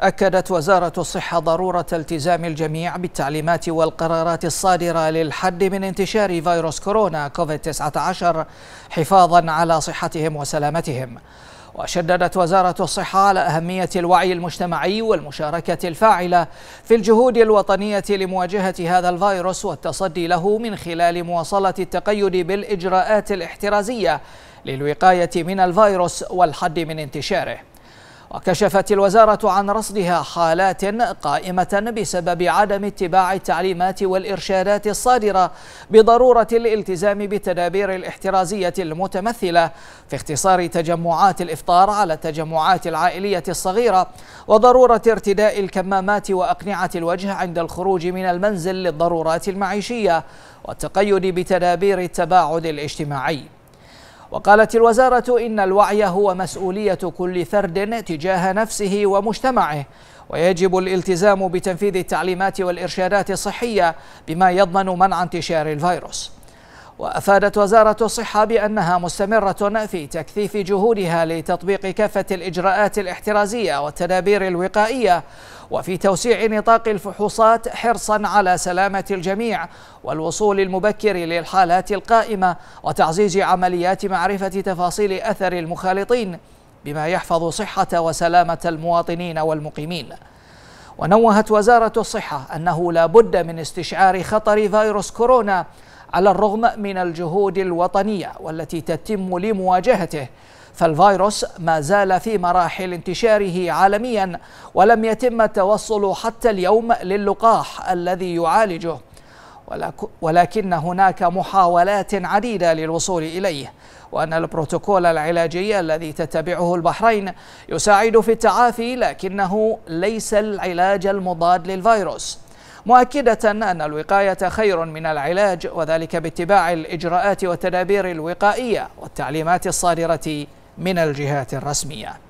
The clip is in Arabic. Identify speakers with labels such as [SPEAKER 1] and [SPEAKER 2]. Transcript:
[SPEAKER 1] أكدت وزارة الصحة ضرورة التزام الجميع بالتعليمات والقرارات الصادرة للحد من انتشار فيروس كورونا كوفيد-19 حفاظا على صحتهم وسلامتهم وشددت وزارة الصحة على أهمية الوعي المجتمعي والمشاركة الفاعلة في الجهود الوطنية لمواجهة هذا الفيروس والتصدي له من خلال مواصلة التقيد بالإجراءات الاحترازية للوقاية من الفيروس والحد من انتشاره وكشفت الوزارة عن رصدها حالات قائمة بسبب عدم اتباع التعليمات والإرشادات الصادرة بضرورة الالتزام بالتدابير الاحترازية المتمثلة في اختصار تجمعات الإفطار على التجمعات العائلية الصغيرة وضرورة ارتداء الكمامات وأقنعة الوجه عند الخروج من المنزل للضرورات المعيشية والتقيد بتدابير التباعد الاجتماعي وقالت الوزارة إن الوعي هو مسؤولية كل فرد تجاه نفسه ومجتمعه ويجب الالتزام بتنفيذ التعليمات والإرشادات الصحية بما يضمن منع انتشار الفيروس وأفادت وزارة الصحة بأنها مستمرة في تكثيف جهودها لتطبيق كافة الإجراءات الاحترازية والتدابير الوقائية وفي توسيع نطاق الفحوصات حرصا على سلامة الجميع والوصول المبكر للحالات القائمة وتعزيز عمليات معرفة تفاصيل أثر المخالطين بما يحفظ صحة وسلامة المواطنين والمقيمين ونوهت وزارة الصحة أنه لا بد من استشعار خطر فيروس كورونا على الرغم من الجهود الوطنية والتي تتم لمواجهته فالفيروس ما زال في مراحل انتشاره عالميا ولم يتم التوصل حتى اليوم للقاح الذي يعالجه ولكن هناك محاولات عديدة للوصول إليه وأن البروتوكول العلاجي الذي تتبعه البحرين يساعد في التعافي لكنه ليس العلاج المضاد للفيروس مؤكدة أن الوقاية خير من العلاج وذلك باتباع الإجراءات والتدابير الوقائية والتعليمات الصادرة من الجهات الرسمية